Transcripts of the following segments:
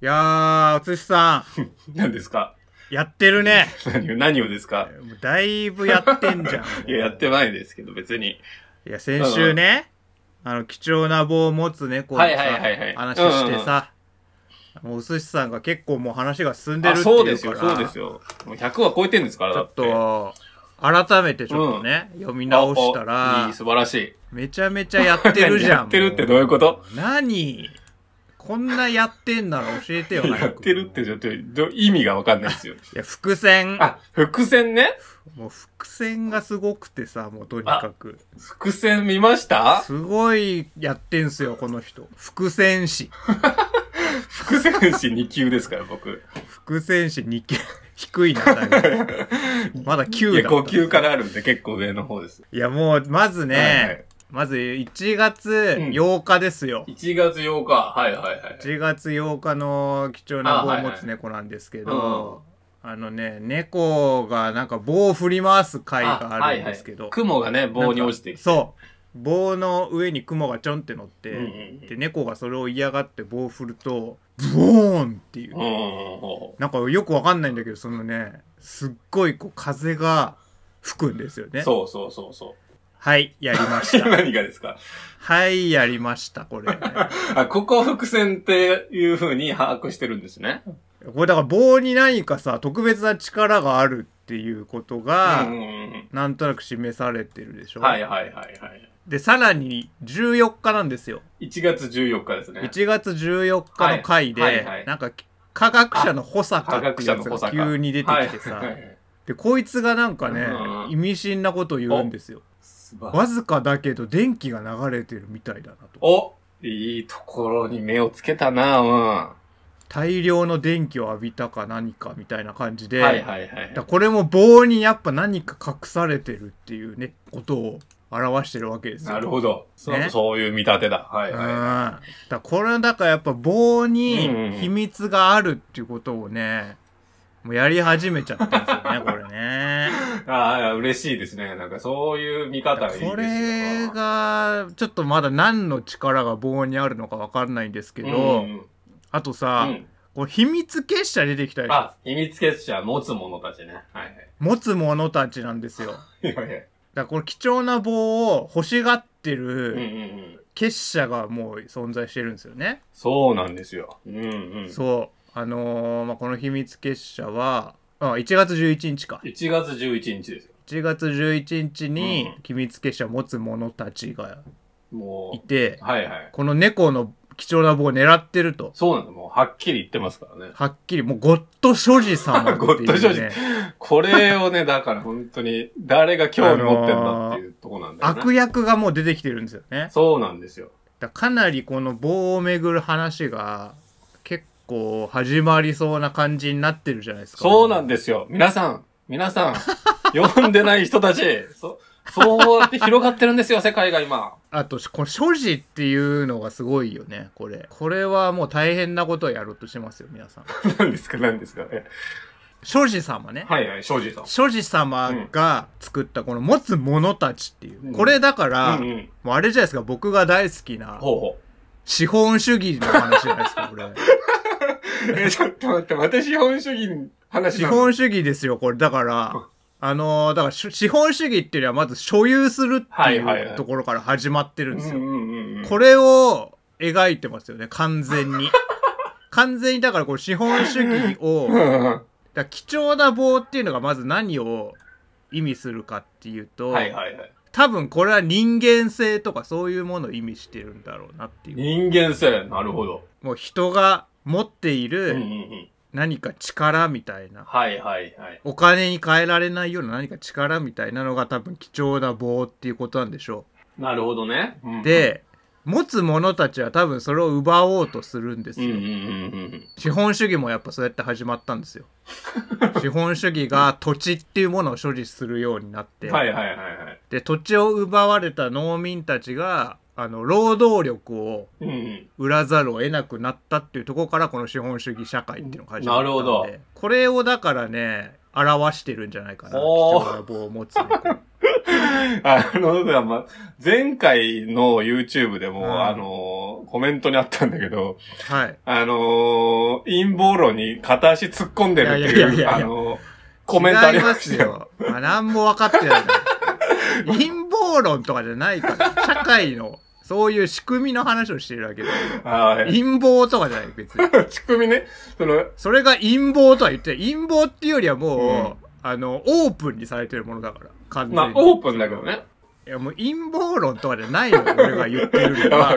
いやー、おつしさん。何ですかやってるね。何を、何をですかだいぶやってんじゃん。いや、やってないですけど、別に。いや、先週ね、あの、貴重な棒を持つ猫のさ、はいはいはいはい、話してさ、うんうん、お寿司さんが結構もう話が進んでるっていうからそうですよ、そうですよ。もう100は超えてんですから、ちょっと、改めてちょっとね、うん、読み直したら、いい、素晴らしい。めちゃめちゃやってるじゃん。やってるってどういうこと何こんなやってんなら教えてよ、やってるってちょっと意味がわかんないですよ。いや、伏線。あ、伏線ね。もう伏線がすごくてさ、もうとにかく。伏線見ましたすごいやってんすよ、この人。伏線師。伏線師2級ですから、僕。伏線師2級。低いな、まだ9だ。いや、5級からあるんで結構上の方です。いや、もう、まずね、はいはいまず1月8日ですよ。1月8日。はいはいはい。1月8日の貴重な棒を持つ猫なんですけど、あのね、猫がなんか棒を振り回す回があるんですけど。雲がね、棒に落ちてきて。そう。棒の上に雲がちょんって乗って、で、猫がそれを嫌がって棒を振ると、ブーンっていう。なんかよくわかんないんだけど、そのね、すっごいこう風が吹くんですよね。そうそうそうそう。はい、やりました。何がですかはい、やりました、これ、ね、あ、ここ伏線っていう風に把握してるんですね。これだから棒に何かさ、特別な力があるっていうことが、なんとなく示されてるでしょ。はいはいはいはい。で、さらに14日なんですよ。1月14日ですね。1月14日の回で、なんか科学者の保坂っての補が急に出てきてさ、で、こいつがなんかね、意味深なことを言うんですよ。わずかだけど電気が流れてるみたいだなと。おいいところに目をつけたなうん。大量の電気を浴びたか何かみたいな感じで、はいはいはい。だこれも棒にやっぱ何か隠されてるっていうね、ことを表してるわけですよ。なるほど。そうねそういう見立てだ。はいうん。はだこれだからやっぱ棒に秘密があるっていうことをね、もうやり始めちゃったんですよね、これね。ああ、嬉しいですね。なんかそういう見方がいいですよこれが、ちょっとまだ何の力が棒にあるのかわかんないんですけど、うんあとさ、うんこう秘密結社出てきたりあ、秘密結社、持つ者たちね。はいはい。持つ者たちなんですよ。いやいや。だからこれ貴重な棒を欲しがってる結社がもう存在してるんですよね。そうなんですよ。うんうん。そう。あのー、まあ、この秘密結社は、あ、1月11日か。1月11日ですよ。1月11日に秘密結社を持つ者たちがいて、はいはい、この猫の貴重な棒を狙ってると。そうなんだ、もうはっきり言ってますからね。はっきり、もうゴッド所持さん、ね。ゴッド所持。これをね、だから本当に誰が興味持ってんだっていうとこなんだよね、あのー、悪役がもう出てきてるんですよね。そうなんですよ。かかなりこの棒をめぐる話がこう、始まりそうな感じになってるじゃないですか。そうなんですよ。皆さん、皆さん、読んでない人たち、そそうやって広がってるんですよ、世界が今。あと、この所持っていうのがすごいよね、これ。これはもう大変なことをやろうとしてますよ、皆さん。何ですか、何ですかね。庄司様ね。はいはい、庄司様。庄司様が作ったこの持つ者たちっていう。うん、これだから、うんうん、もうあれじゃないですか、僕が大好きな、資本主義の話じゃないですか、これ。え、ちょっと待って、また資本主義の話資本主義ですよ、これ。だから、あのーだから資本主義っていうのはまず所有するっていうところから始まってるんですよ。これを描いてますよね、完全に。完全に、だからこれ資本主義を、だ貴重な棒っていうのがまず何を意味するかっていうと、はいはいはい。多分これは人間性とかそういうものを意味してるんだろうなっていう。人間性、なるほど。もう人が持っている何か力みたいな、はいはいはい。お金に換えられないような何か力みたいなのが多分貴重な棒っていうことなんでしょなるほどね。う。で、持つ者たちは多分それを奪おうとするんですよ。資本主義もやっぱそうやって始まったんですよ。資本主義が土地っていうものを所持するようになって、はいはいはいはい。で土地を奪われた農民たちがあの労働力を売らざるを得なくなったっていうところからこの資本主義社会っていうのが始まったのでこれをだからね表してるんじゃないかな貴重な棒を持つ あの、ま、前回の YouTube でも、うん、あの、コメントにあったんだけど、はい。あの、陰謀論に片足突っ込んでるっていう、やいやいやあの、コメントありましたよ。まあ、何も分かってない。陰謀論とかじゃないから、社会のそういう仕組みの話をしてるわけで。ああ、陰謀とかじゃない、別に。仕組みね。その、それが陰謀とは言って、陰謀っていうよりはもう、うん、あの、オープンにされてるものだから、完全に。まあ、オープンだけどね。いや、もう陰謀論とかじゃないよ、俺が言ってるのは。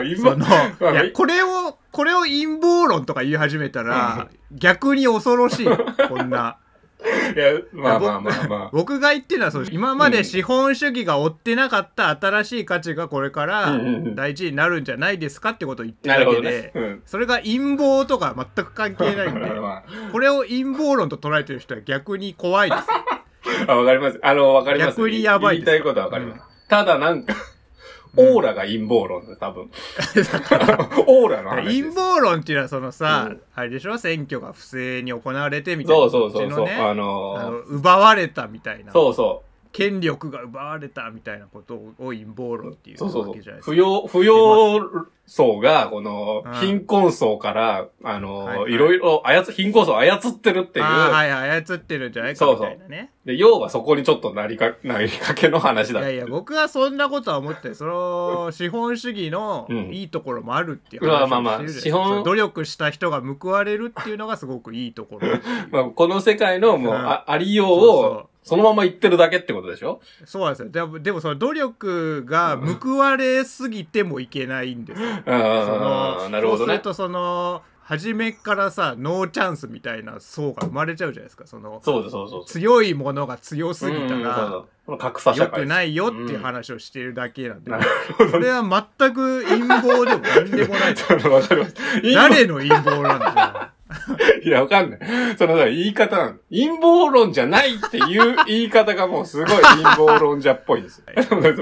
その、いや、これを、これを陰謀論とか言い始めたら、逆に恐ろしい。こんな。いや、まあまあまあまあ。僕が言ってるのはそう、今まで資本主義が追ってなかった新しい価値がこれから大事になるんじゃないですかってことを言ってるわけで、ねうん、それが陰謀とか全く関係ないんで、まあ、これを陰謀論と捉えてる人は逆に怖いです。あ、わかります。あの、わかります。逆にやばいです。言いたいことはわかります。うん、ただなんかオーラが陰謀論だ、多分。オーラの話陰謀論っていうのはそのさ、うん、あれでしょ選挙が不正に行われてみたいな。そうそうそうそう。あのー、あの奪われたみたいな。そうそう。権力が奪われたみたいなことを陰謀論っていうわけじゃないですか。不要、不要層が、この、貧困層から、あの、はいはい、いろいろ操、貧困層を操ってるっていう。はいはい、操ってるんじゃないかみたいなね。そうそうで、要はそこにちょっとなりか、なりかけの話だ。いやいや、僕はそんなことは思って、その、資本主義のいいところもあるっていう話をしてる、うん、まあまあまあ、資本。努力した人が報われるっていうのがすごくいいところ。まあ、この世界のもう、ありようを、そうそうそのまま言ってるだけってことでしょそうなんですよ。でも、でもその努力が報われすぎてもいけないんですよ。そのなるほどね。そうするとその、初めからさノーチャンスみたいな層が生まれちゃうじゃないですかそのそうそうです。強いものが強すぎたら格差よくないよっていう話をしてるだけなんで、そこれは全く陰謀でも何でもない 誰の陰謀なんだよいや、わかんない。そのさ、言い方なの。陰謀論じゃないっていう 言い方がもうすごい陰謀論者っぽいです。貴重な、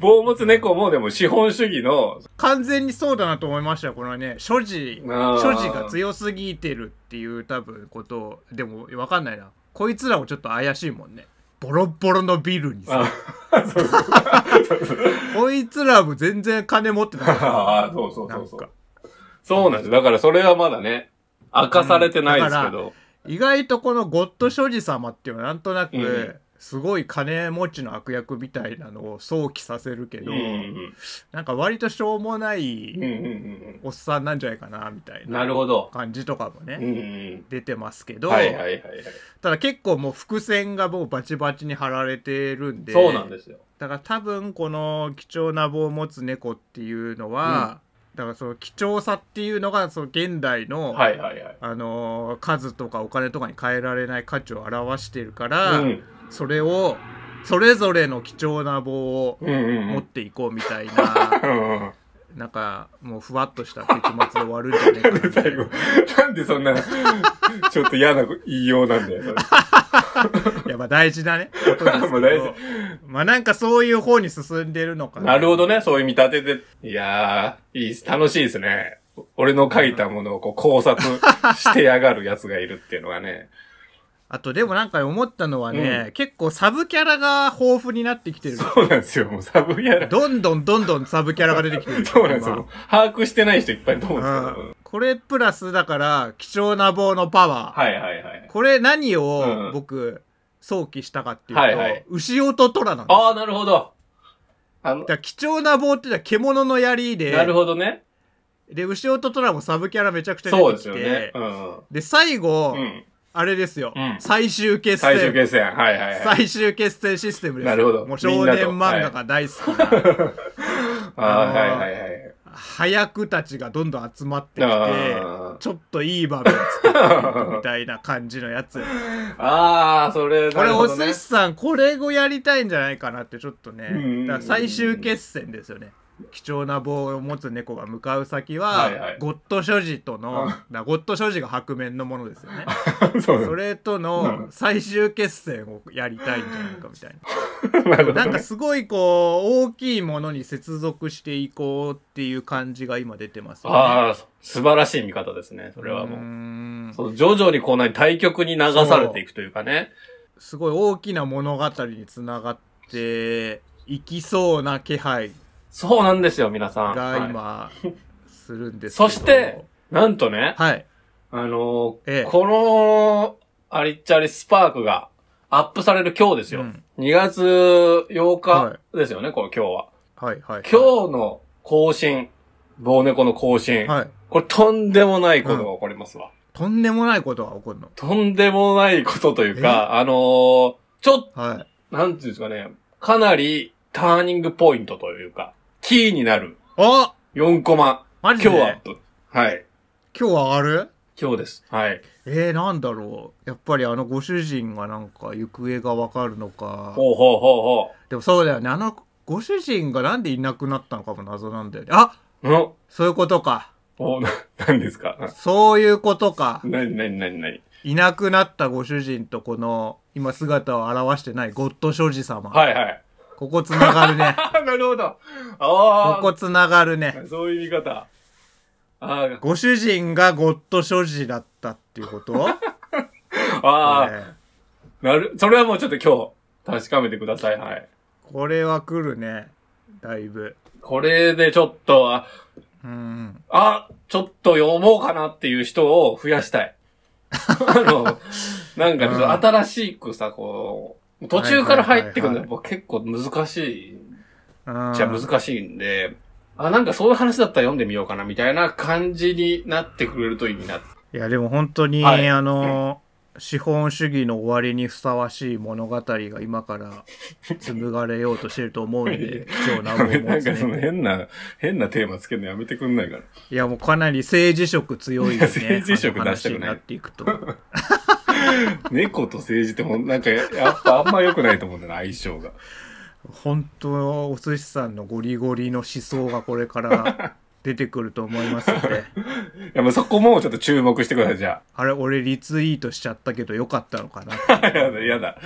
棒持つ猫もでも資本主義の。完全にそうだなと思いました。これはね、所持、所持が強すぎてるっていう多分ことでもわかんないな。こいつらもちょっと怪しいもんね。ボロボロのビルにさ。こいつらも全然金持ってない。そうそうそうそう。そうなんですよ。だからそれはまだね、明かされてないですけど。意外とこのゴッド所持様っていうのはなんとなく、すごい金持ちの悪役みたいなのを想起させるけど、うんうん、なんか割としょうもないおっさんなんじゃないかなみたいな感じとかもね、うんうん、出てますけど、はいはいはいはい、ただ結構もう伏線がもうバチバチに貼られてるんでそうなんですよだから多分この貴重な棒を持つ猫っていうのは、だからその貴重さっていうのがその現代の、あの数とかお金とかに変えられない価値を表してるから、うん、それをそれぞれの貴重な棒を持っていこうみたいななんかもうふわっとした結末で終わるんじゃなえかななん で最後、なんでそんな、ちょっと嫌な言いようなんだよ。や、っぱ大事だね。まあ 大事。まあなんかそういう方に進んでるのかな。なるほどね、そういう見立てで。いやー、いい、楽しいですね。俺の書いたものをこう考察してやがる奴がいるっていうのがね。あとでもなんか思ったのはね、うん結構サブキャラが豊富になってきてる。そうなんですよ、もうサブキャラ。どんどんどんどんサブキャラが出てきてる。そうなんですよ。把握してない人いっぱいいると思うんですうけどん。これプラスだから、貴重な棒のパワー。はいはいはい。これ何うをん僕、想起したかっていうと、はいはい牛音虎なんです。ああ、なるほど。あのだか、ら貴重な棒っての獣の槍で、なるほどね。で、牛音虎もサブキャラめちゃくちゃ出そうですよねううん。で、最後、うん。あれですよ、うん、最終決戦。最終決戦。はいはい、はい、最終決戦システムです。なるほど。もう少年漫画が大好きな。はい、はいはいはい。早くたちがどんどん集まってきて、ちょっといい場面作っていくみたいな感じのやつ。ああ、それ、これ、お寿司さん、これをやりたいんじゃないかなって、ちょっとね。最終決戦ですよね。貴重な棒を持つ猫が向かう先は、ゴッド所持との、ゴッド所持が白面のものですよね それとの最終決戦をやりたいんじゃないかみたいな な、んかすごいこう大きいものに接続していこうっていう感じが今出てますよねああ素晴らしい見方ですねそれはもうそう徐々にこうな対局に流されていくというかねすごい大きな物語につながっていきそうな気配そうなんですよ、皆さん。が今、はい、するんですそして、なんとね、はい。あのーええ、この、ありっちゃりスパークが、アップされる今日ですよ。うん、2月8日ですよね、はい、この今日は。はいはい、はい、今日の更新、棒猫の更新。はい。これとんでもないことが起こりますわ。うん、とんでもないことが起こるのとんでもないことというか、あのー、ちょっと、はい、なんていうんですかね、かなりターニングポイントというか、キーになる。あ4コマ。マジで今日はアップ。はい。今日上がる今日です。はい。えー、なんだろう。やっぱりあのご主人がなんか行方がわかるのか。ほうほうほうう。ほでもそうだよね。あのご主人がなんでいなくなったのかも謎なんだよね。あうんそういうことか。おな、何ですかそういうことか。なになになになにいなくなったご主人とこの今姿を現してないゴッド所持様。はいはい。ここ繋がるね。なるほど。ああ。ここ繋がるね。そういう見方。ああ。ご主人がゴッド所持だったっていうこと ああ、なる、それはもうちょっと今日確かめてください。はい。これは来るね。だいぶ。これでちょっと、あ、うん、あ、ちょっと読もうかなっていう人を増やしたい。あの、なんか、新しくさ、こう、途中から入ってくるのは結構難しい。じゃ難しいんで、あ、なんかそういう話だったら読んでみようかなみたいな感じになってくれるといいな。いや、でも本当に、はい、あの、うん、資本主義の終わりにふさわしい物語が今から紡がれようとしてると思うんで、今 日なも、なんかその変な、変なテーマつけるのやめてくんないから。いや、もうかなり政治色強いですね。政治色出してくない。なっていくと。猫と政治ってもなんかやっぱあんま良くないと思うんだな相性が本当お寿司さんのゴリゴリの思想がこれから 出てくると思いますのでいやもうそこもちょっと注目してくださいじゃああれ俺リツイートしちゃったけどよかったのかな やだやだ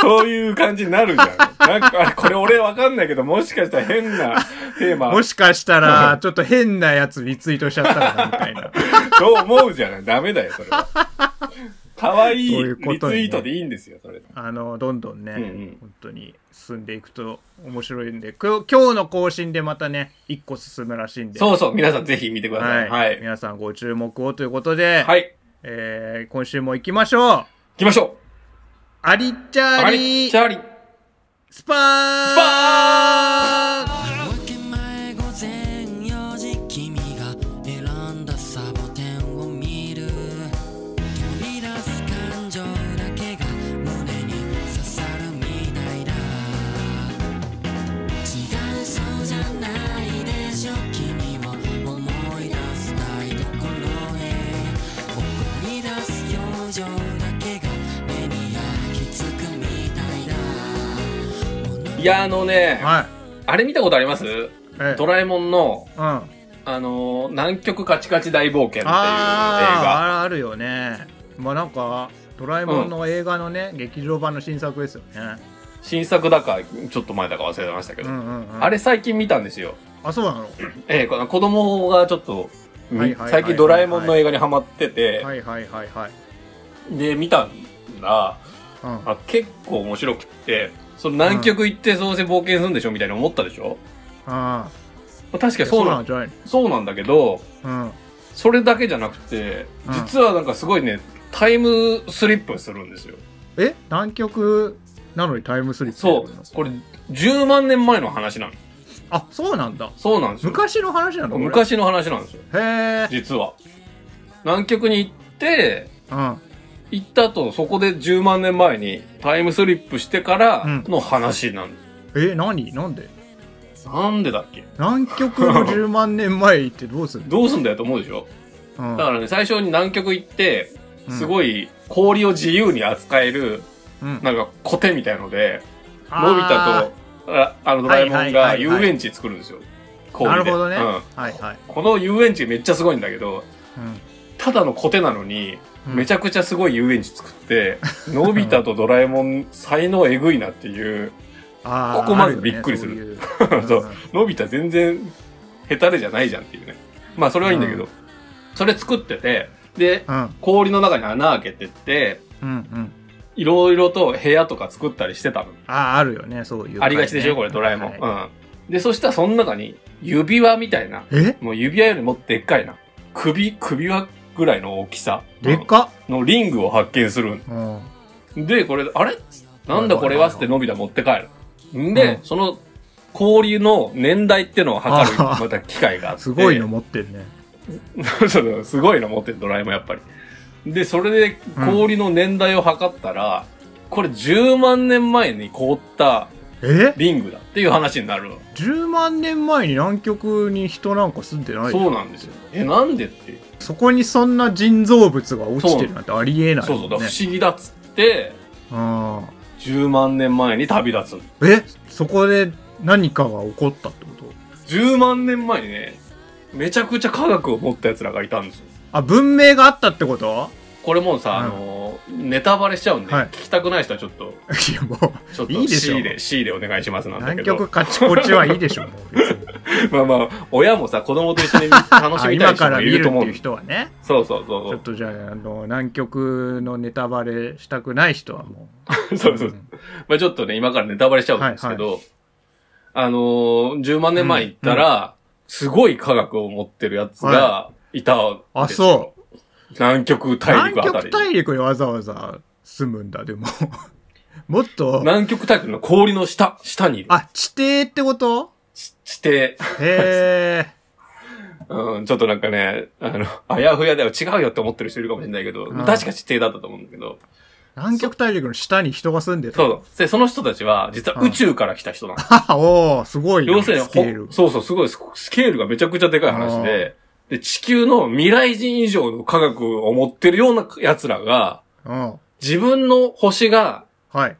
そういう感じになるじゃんなんかこれ俺わかんないけどもしかしたら変なテーマもしかしたらちょっと変なやつリツイートしちゃったかみたいなそう思うじゃないダメだよそれはかわいいリツイートでいいんですよ、それ。あの、どんどんね、うんうん、本当に進んでいくと面白いんで、今日の更新でまたね、一個進むらしいんで。そうそう、皆さんぜひ見てください。はい。はい、皆さんご注目をということで、はい。えー、今週も行きましょう。行きましょうありっちゃーりーアリッチャースパースパーや、あのね、はい、あれ見たことありますドラえもんの、うん、あの、南極カチカチ大冒険っていう映画。あるよね。まあなんか、ドラえもんの映画のね、うん、劇場版の新作ですよね。新作だか、ちょっと前だか忘れましたけど、うんうんうん、あれ最近見たんですよ。あ、そうなのええー、子供がちょっと、最近ドラえもんの映画にはまってて、はいはいはいはい。で、見たんだ、うん、あ結構面白くて、その南極行ってどうせ冒険するんでしょみたいに思ったでしょあまあ確かにそうなんじゃないそうなんだけど、うん。それだけじゃなくて、実はなんかすごいね、タイムスリップするんですよ。え南極なのにタイムスリップそう。これ、10万年前の話なの。あ、そうなんだ。そうなんですよ。昔の話なん昔の話なんですよ。へえ。実は。南極に行って、うん。行った後、そこで10万年前にタイムスリップしてからの話なんです。うん、え、何なんでなんでだっけ南極の10万年前行ってどうする どうすんだよと思うでしょ、うん、だからね、最初に南極行って、すごい氷を自由に扱える、なんかコテみたいので、のび太とああのドラえもんが遊園地作るんですよ。氷で。なるほどね、うんはいはい。この遊園地めっちゃすごいんだけど、うん、ただのコテなのに、めちゃくちゃすごい遊園地作って、うん、のび太とドラえもん、才能えぐいなっていう、ここまでびっくりする。そうのび太全然、ヘタレじゃないじゃんっていうね。まあ、それはいいんだけど、うん、それ作ってて、で、うん、氷の中に穴開けてって、うんうんいろいろと部屋とか作ったりしてたの。ああ、あるよね、そういう、ね、ありがちでしょ、これ、ドラえもん。はい、うん。で、そしたらその中に、指輪みたいな。もう指輪よりもでっかいな。首、首輪ぐらいの大きさ。でかのリングを発見する。うん、で、これ、あれなんだこれはってのび太持って帰る。んで、うん、その氷の年代ってのを測る、また機械があって。すごいの持ってるね。そうすごいの持ってる、ドラえもんやっぱり。で、それで氷の年代を測ったら、うん、これ10万年前に凍ったリングだっていう話になる10万年前に南極に人なんか住んでないそうなんですよ。え、なんでってそこにそんな人造物が落ちてるなんてありえないもん、そうそうだ不思議だっつってあ10万年前に旅立つえそこで何かが起こったってこと10万年前にねめちゃくちゃ科学を持ったやつらがいたんですよあ文明があったってことこれもさ、あのネタバレしちゃうんで、はい聞きたくない人はちょっと いちょっといでしい C で C でお願いしますなんだけ南ど極カチコチはいいでしょもう まあまあ親もさ子供と一緒に楽しみたい人からもいると思っうていう人はねそうそうちょっとじゃああの南極のネタバレしたくない人はも そうそうそうまあちょっとね今からネタバレしちゃうんですけど、あのー、10万年前行ったら、すごい科学を持ってるやつがいたんですよあそう南極大陸あたり。南極大陸にわざわざ住むんだ、でも。もっと。南極大陸の氷の下、下にいる。あ、地底ってこと地底。へえ。うん、ちょっとなんかね、あの、あやふやでは違うよって思ってる人いるかもしれないけど、うん、確か地底だったと思うんだけど。南極大陸の下に人が住んでたそう。で、その人たちは、実は宇宙から来た人なの。あ あ、おすごい、ね、要するに、スケール。そうそう、すごい、スケールがめちゃくちゃでかい話で、で、地球の未来人以上の科学を持ってるような奴らが、自分の星が、はい。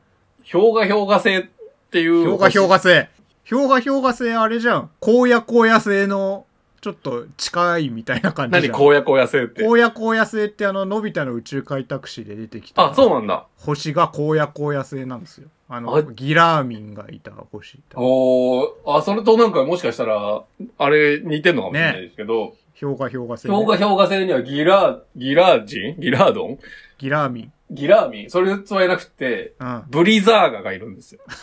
氷河氷河星っていう。氷河氷河星。氷河氷河星あれじゃん。荒野荒野星の、ちょっと近いみたいな感じじ何荒野荒野星って。荒野荒野星ってあの、のび太の宇宙開拓誌で出てきた。あ、そうなんだ。星が荒野荒野星なんですよ。あの、あギラーミンがいた星。おー、あ、それとなんかもしかしたら、あれ似てんのかもしれないですけど、氷河氷河星。氷河氷河星にはギラ、ギラージンギラードンギラーミン。ギラーミンそれはいなくて、うん、ブリザーガがいるんですよ。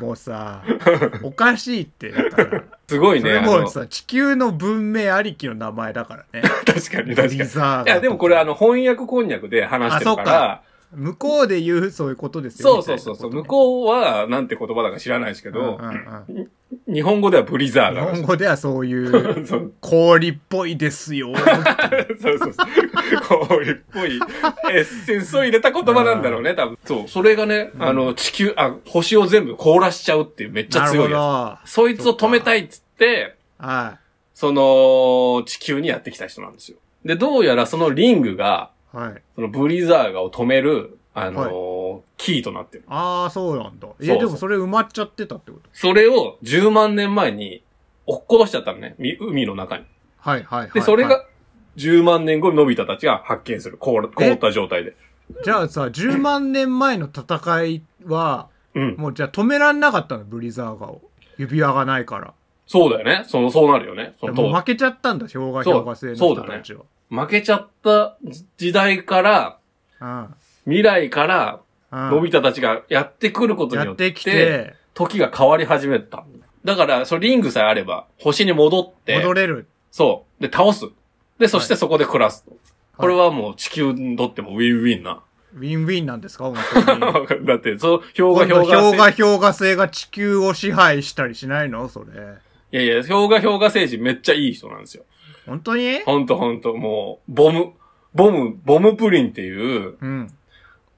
もうさ、おかしいってだから。すごいね。もうさ、地球の文明ありきの名前だからね。確かに確かに。いや、でもこれあの、翻訳こんにゃくで話してるから、向こうで言うそういうことですよね。そうそうそう。向こうは、なんて言葉だか知らないですけど、日本語ではブリザーだ日本語ではそうい う、氷っぽいですよ。そうそうそう。氷っぽいエッセンスを入れた言葉なんだろうね、多分。そう。それがね、あの、地球、あ、星を全部凍らしちゃうっていうめっちゃ強いやつ。そいつを止めたいっつって、その、地球にやってきた人なんですよ。で、どうやらそのリングが、はい。そのブリザーガを止める、あのーはい、キーとなってる。ああ、そうなんだ。いや、でもそれ埋まっちゃってたってことそれを10万年前に落っこしちゃったのね。海の中に。はいはいはい、で、それが10万年後にのび太たちが発見する。凍った状態で。じゃあさ、10万年前の戦いは、うん、もうじゃあ止めらんなかったの、ブリザーガを。指輪がないから。そうだよね。その、そうなるよね。そのもう負けちゃったんだ、氷河氷河性の人たちは。そうだね。負けちゃった時代から、うん、未来から、のび太たちがやってくることによって、て時が変わり始めた。だから、そのリングさえあれば、星に戻って。戻れる。そう。で、倒す。で、そしてそこで暮らすはい、これはもう地球にとってもウィンウィンな。ウィンウィンなんですか だって、そう、氷河氷河氷河氷河星が地球を支配したりしないのそれ。いやいや、氷河氷河星人めっちゃいい人なんですよ。本当にほんとほんと、もう、ボム、ボム、ボムプリンっていう、うん、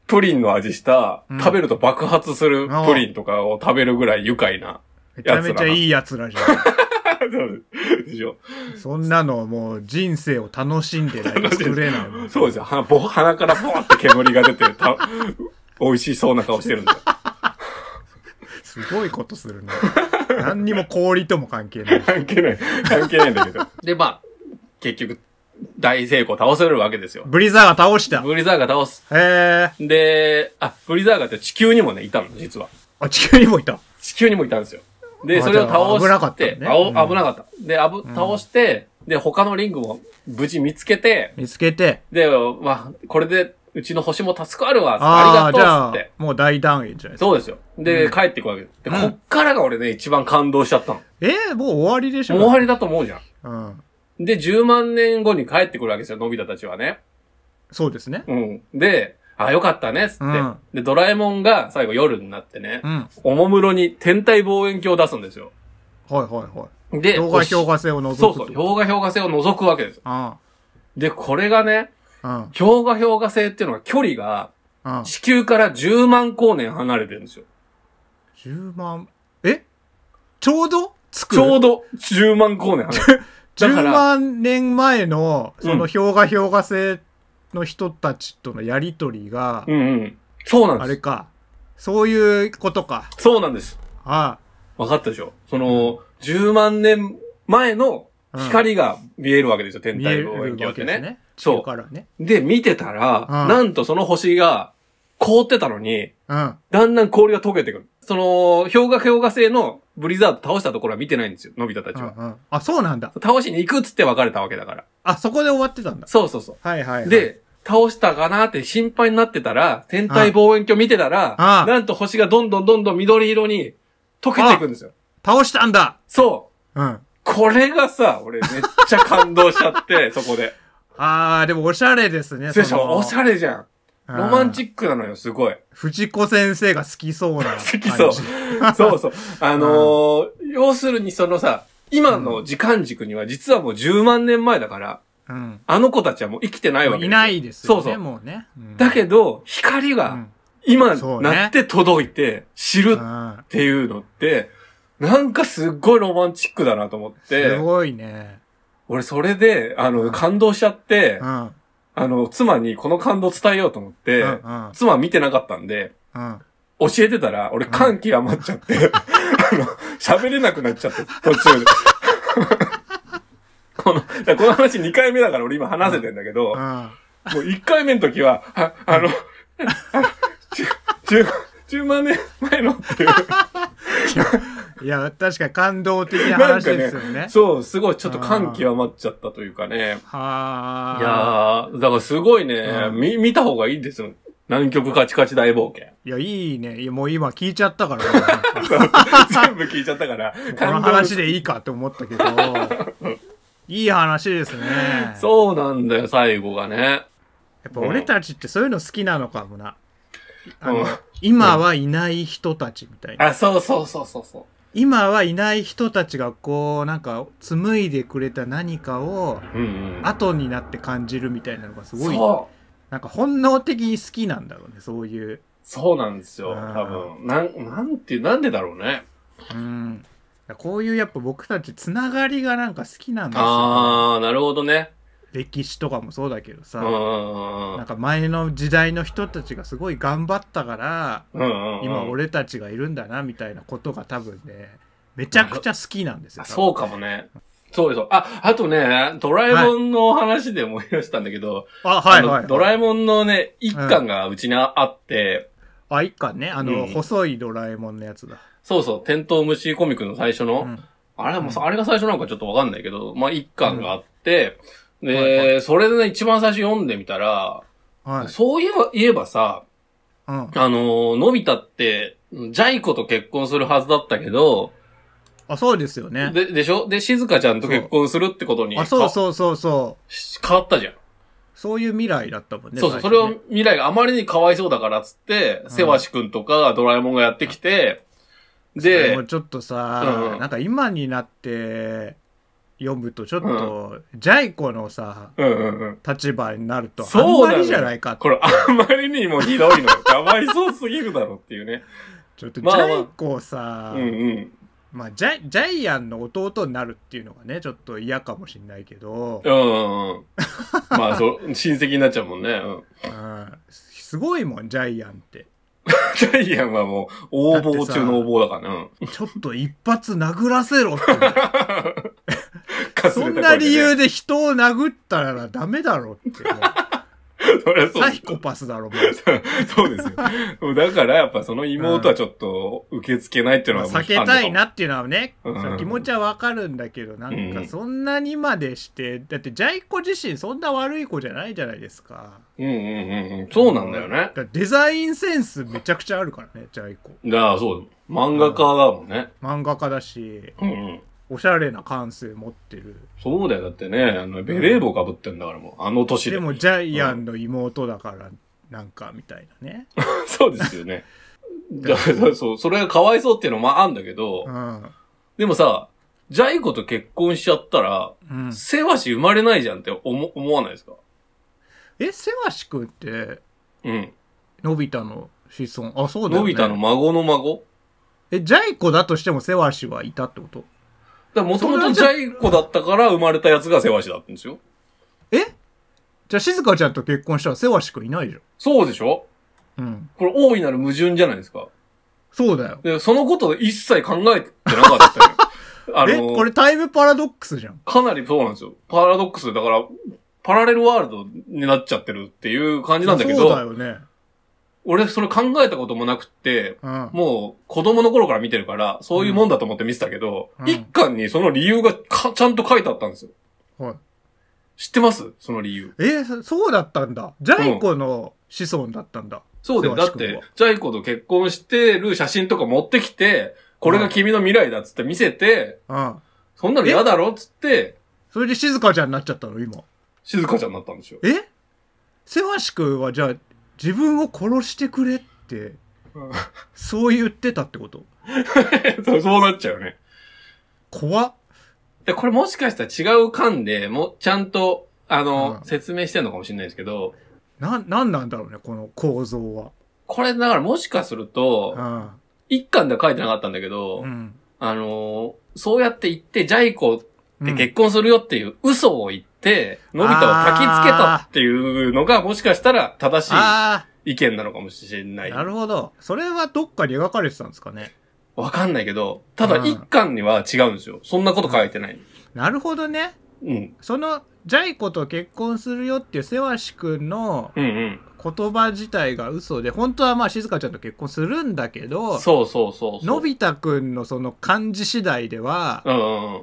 プリンの味した、食べると爆発するプリンとかを食べるぐらい愉快なやつら。めちゃめちゃいいやつらじゃん。そでしょ。そんなのもう人生を楽しんでないと作れないそうですよ。鼻鼻からボーって煙が出てた、美味しそうな顔してるんだよ。すごいことするね。何にも氷とも関係ない。関係ない。関係ないんだけど。で、まあ、結局、大成功倒せるわけですよ。ブリザーが倒した。ブリザーが倒す。へえ。で、あ、ブリザーがって地球にもね、いたの、実は。あ、地球にもいた。地球にもいたんですよ。で、それを倒して、危なかったねあ危なかった。で、あぶ、倒して、で、他のリングも無事見つけて、見つけて。で、まあ、これで、うちの星も助かるわ、あありじゃがとう、つっあて。、もう大団員じゃないですか。そうですよ。で、帰っていくわけです。で、こっからが俺ね、一番感動しちゃったの。えー、もう終わりでしょう終わりだと思うじゃん。うん。で、10万年後に帰ってくるわけですよ、のび太たちはね。そうですね。うん。で、あ、よかったね、つって、うんで、ドラえもんが最後夜になってね、うん。おもむろに天体望遠鏡を出すんですよ。はいはいはい。で、氷河氷河性を除くそうそう、氷河氷河性を除くわけですよ。で、これがね、ん、氷河氷河性っていうのは距離がうん。地球から10万光年離れてるんですよ。10万、えちょうどつくちょうど10万光年離れてる。10万年前のその氷河氷河性の人たちとのやりとりが、うんうん。そうなんです。あれか。そういうことか。そうなんです。ああ。分かったでしょその、10万年前の光が見えるわけですよ、天体望遠鏡ってね。ねそう。からね。で、見てたら、うん、なんとその星が凍ってたのに、うん、だんだん氷が溶けてくる。その、氷河氷河製のブリザード倒したところは見てないんですよ、のび太たちは。うんうんあ、そうなんだ。倒しに行くっつって別れたわけだから。あ、そこで終わってたんだ。そうそうそう。はいはい、はい。で、倒したかなって心配になってたら、天体望遠鏡見てたら、ああなんと星がどんどんどんどん緑色に溶けていくんですよ。倒したんだそううん。これがさ、俺めっちゃ感動しちゃって、そこで。あー、でもおしゃれですね。でしょおしゃれじゃん。ロマンチックなのよ、すごい。藤子先生が好きそうな。好きそう。そうそう。あのー、要するにそのさ、今の時間軸には実はもう10万年前だから、うん、あの子たちはもう生きてないわけいないですよね。そうそう。もうね。うん、だけど、光が今なって届いて知るっていうのって、なんかすっごいロマンチックだなと思って。すごいね。俺それで、あの、感動しちゃって、うんあの、妻にこの感動伝えようと思って、うんうん、妻見てなかったんで、うん、教えてたら、俺歓喜余っちゃって、うん、あの、喋れなくなっちゃって、途中で。この、この話2回目だから俺今話せてんだけど、うん、もう1回目の時は、ああの、あ10万年前のっていう。いや、確かに感動的な話ですよね。ねそう、すごいちょっと感極まっちゃったというかね。はあ。いやだからすごいね、うん、見、見た方がいいんですよ。南極カチカチ大冒険。いや、いいね。いもう今聞いちゃったから。全部聞いちゃったから。この話でいいかと思ったけど。いい話ですね。そうなんだよ、最後がね。やっぱ俺たちってそういうの好きなのかもな。あの、うん、今はいない人たちみたいな。あ、そうそうそうそうそう。今はいない人たちがこうなんか紡いでくれた何かを後になって感じるみたいなのがすごい、なんか本能的に好きなんだろうねそういうそうなんですよ多分なんなんてなんでだろうねうんこういうやっぱ僕たちつながりがなんか好きなんですよ、ね、ああなるほどね歴史とかもそうだけどさ、なんか前の時代の人たちがすごい頑張ったから、今俺たちがいるんだなみたいなことが多分ね、めちゃくちゃ好きなんですよ。そうかもね。そうです。あ、あとね、ドラえもんの話で思い出したんだけど、はい、あ、はいはい、はい、ドラえもんのね、一巻がうちにあって、うん、あ、一巻ね、あの、うん、細いドラえもんのやつだ。そうそう、テントウムシコミックの最初の、うん、あれも、あれが最初なんかちょっとわかんないけど、まあ一巻があって、うで、はいはい、それでね、一番最初読んでみたら、はい、そういえば、言えばさ、うん、あの、のび太って、ジャイ子と結婚するはずだったけど、あ、そうですよね。で、でしょで、静香ちゃんと結婚するってことに。あ、そうそうそうそう。変わったじゃん。そういう未来だったもんね。そうそう、ね、それを未来があまりにかわいそうだからっつって、せわしくんとかドラえもんがやってきて、うん、で、もうちょっとさ、うん、なんか今になって、読むとちょっと、ジャイコのさ、うんうんうん、立場になると、あんまりじゃないかって。これあんまりにもひどいの かわいそうすぎるだろっていうね。ちょっとジャイコさ、うんうんまあ、ジャジャイアンの弟になるっていうのがね、ちょっと嫌かもしんないけど。うんうんうん。まあ、そう、親戚になっちゃうもんね。うん。うん、すごいもん、ジャイアンって。ジャイアンはもう、横暴中の横暴だからね。ちょっと一発殴らせろって。そんな理由で人を殴ったらダメだろって。そりそう。サイコパスだろ、もう。そうですよ。だから、やっぱその妹はちょっと受け付けないっていうのは、うん、避けたいなっていうのはね、うん、気持ちはわかるんだけど、なんかそんなにまでして、うん、だってジャイ子自身そんな悪い子じゃないじゃないですか。うんうんうんうん。そうなんだよね。デザインセンスめちゃくちゃあるからね、ジャイ子。ああ、そう。漫画家だもんね。漫画家だし。うんうん。おしゃれな感性持ってる。そうだよ。だってね、あの、ベレー帽かぶってんだからもう、あの年で。でも、ジャイアンの妹だから、なんか、みたいなね。そうですよね。そう、それがかわいそうっていうのもあんだけど、うん、でもさ、ジャイ子と結婚しちゃったら、うん、セワシ生まれないじゃんって思思わないですかえ、セワシ君って、うん。のび太の子孫。あ、そうだよね。のび太の孫の孫え、ジャイ子だとしてもセワシはいたってことだもともとジャイ子だったから生まれたやつがセワしだったんですよ。えじゃあ静香ちゃんと結婚したらセワしくいないじゃん。そうでしょうん。これ大いなる矛盾じゃないですか。そうだよ。で、そのこと一切考えてなかったよ。あえこれタイムパラドックスじゃん。かなりそうなんですよ。パラドックス、だから、パラレルワールドになっちゃってるっていう感じなんだけど。そうだよね。俺、それ考えたこともなくって、うん、もう、子供の頃から見てるから、そういうもんだと思って見てたけど、うん、一巻にその理由がか、ちゃんと書いてあったんですよ。はい。知ってますその理由。えー、そうだったんだ。ジャイコの子孫だったんだ。うん、そうだよ。だって、ジャイコと結婚してる写真とか持ってきて、これが君の未来だっつって見せて、うん、そんなの嫌だろっつって、それで静かちゃんになっちゃったの、今。静かちゃんになったんですよ。えせわしくはじゃあ、自分を殺してくれって、そう言ってたってこと そうそうなっちゃうね。怖っ。これもしかしたら違う感で、も、ちゃんと、あの、うん、説明してんのかもしれないですけど。な、なんなんだろうね、この構造は。これ、だからもしかすると、うん、一巻では書いてなかったんだけど、うん、あの、そうやって言って、ジャイコって結婚するよっていう嘘を言っ、のび太を焚きつけたっていうのが、もしかしたら正しい意見なのかもしれない。なるほど。それはどっかに描かれてたんですかね。わかんないけど、ただ一巻には違うんですよ。そんなこと書いてない。なるほどね。うん。その、ジャイ子と結婚するよっていうセワシ君の言葉自体が嘘で、うんうん、本当はまあ静香ちゃんと結婚するんだけど、そうそうそうのび太君のその感じ次第では、うんうん、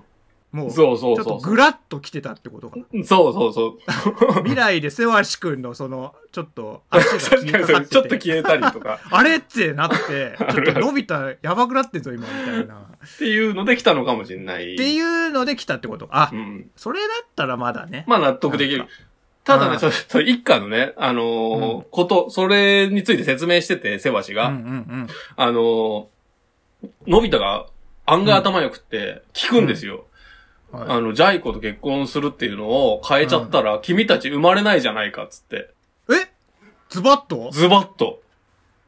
もう、そうそうちょっとぐらっと来てたってことか。そうそうそう。未来でせわしくんのその、ちょっと足がちょっと消えたりとか。あれってなって、ちょっと伸びた、やばくなってんぞ今、みたいな。っていうので来たのかもしれない。っていうので来たってこと。あ、うん、それだったらまだね。まあ納得できる。ただね、そそ一家のね、あのーうん、こと、それについて説明してて、セバシが。うんうんうん、あのー、のび太が案外頭良くって、聞くんですよ。はい、あの、ジャイ子と結婚するっていうのを変えちゃったら、うん、君たち生まれないじゃないかっつって。えズバッとズバッと。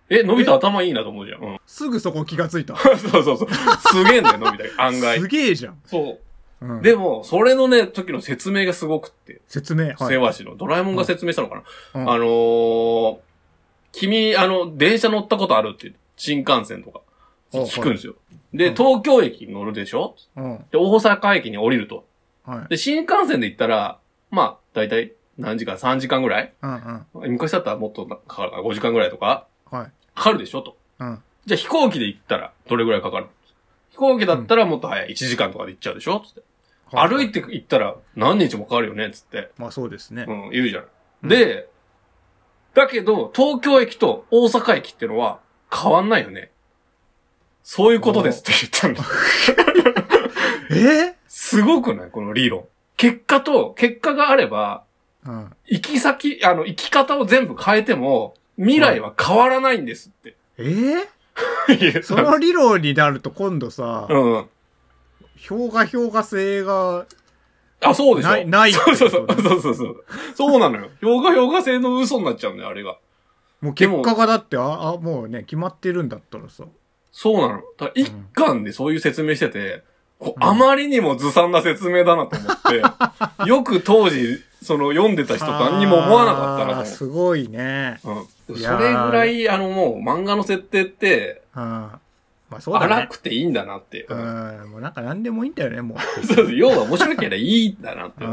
え、伸びた頭いいなと思うじゃん。うん、すぐそこ気がついた。そうそうそう。すげえんだよ、伸びた。案外。すげえじゃん。そう。うん、でも、それのね、時の説明がすごくって。説明はい。世話しの。ドラえもんが説明したのかな、うん、あのー、君、あの、電車乗ったことあるって、新幹線とか、聞くんですよ。で、東京駅に乗るでしょうん。で、大阪駅に降りると。はい。で、新幹線で行ったら、まあ、だいたい何時間 ?3 時間ぐらいうんうん。昔だったらもっとかかるか5時間ぐらいとかはい。かかるでしょと。うん。じゃあ飛行機で行ったらどれぐらいかかる飛行機だったらもっと早い。1時間とかで行っちゃうでしょつって。歩いて。て行ったら何日もかかるよねつって。まあそうですねう。ん、言うじゃん。で、だけど、東京駅と大阪駅ってのは変わんないよね。そういうことですって言ったの。えすごくないこの理論。結果と、結果があれば、うん、行き先、あの、行き方を全部変えても、未来は変わらないんですって。うい、えー、その理論になると今度さ、うん、氷河氷河性が、あ、そうでしょない、ないそうそうそう。そうそうそう。そうなのよ。氷河氷河性の嘘になっちゃうんだよ、あれが。もう結果がだって、あ、あ、もうね、決まってるんだったらさ。そうなの。だ一巻でそういう説明してて、こうあまりにもずさんな説明だなと思って、よく当時、その読んでた人何にも思わなかったなと思って。すごいね。うん。それぐらい、あのもう漫画の設定って、うん。まあそうだね。荒くていいんだなって。うん。もうなんか何でもいいんだよね、もう。そうです。要は面白ければいいんだなって。うん。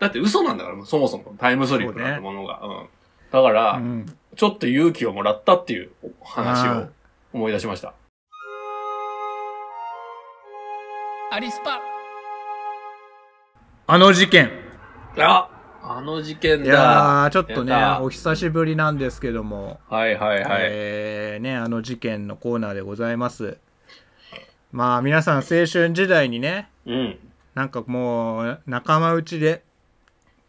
だって嘘なんだから、そもそもタイムスリップなんてものが。うね、うん。だから、うん、ちょっと勇気をもらったっていう話を思い出しました。アリスパあの事件ああの事件だいやちょっとねお久しぶりなんですけどもはいはいはいえー、ねあの事件のコーナーでございますまあ皆さん青春時代にね、うん、なんかもう仲間内で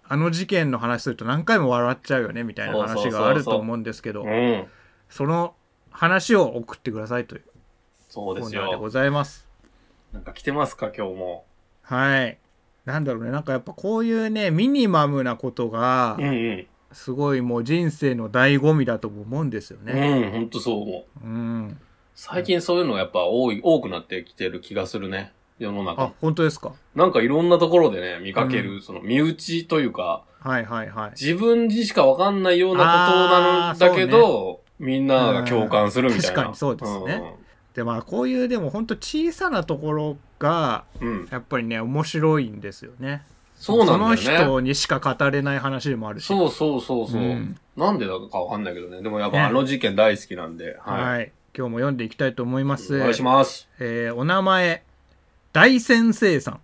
あの事件の話すると何回も笑っちゃうよねみたいな話があると思うんですけど、うん、その話を送ってくださいというコーナーでございます。なんか来てますか、今日も。はい。なんだろうね、なんかやっぱこういうね、ミニマムなことが、すごいもう人生の醍醐味だと思うんですよね。うん、ほんとそう思う。うん。最近そういうのがやっぱ多い、多くなってきてる気がするね。世の中。あ、本当ですかなんかいろんなところでね、見かける、うん、その身内というか、はいはいはい。自分自しかわかんないようなことなんだけど、ね、みんなが共感するみたいな。確かにそうですね。うんでまあこういうでも本当小さなところがやっぱりね、面白いんですよね。そうなんだよね。その人にしか語れない話でもあるし。そうそうそうそう。うん、なんでだかわかんないけどね。でもやっぱあの事件大好きなんで。ね、はい、はい。今日も読んでいきたいと思います。お願いします。えー、お名前、大先生さん。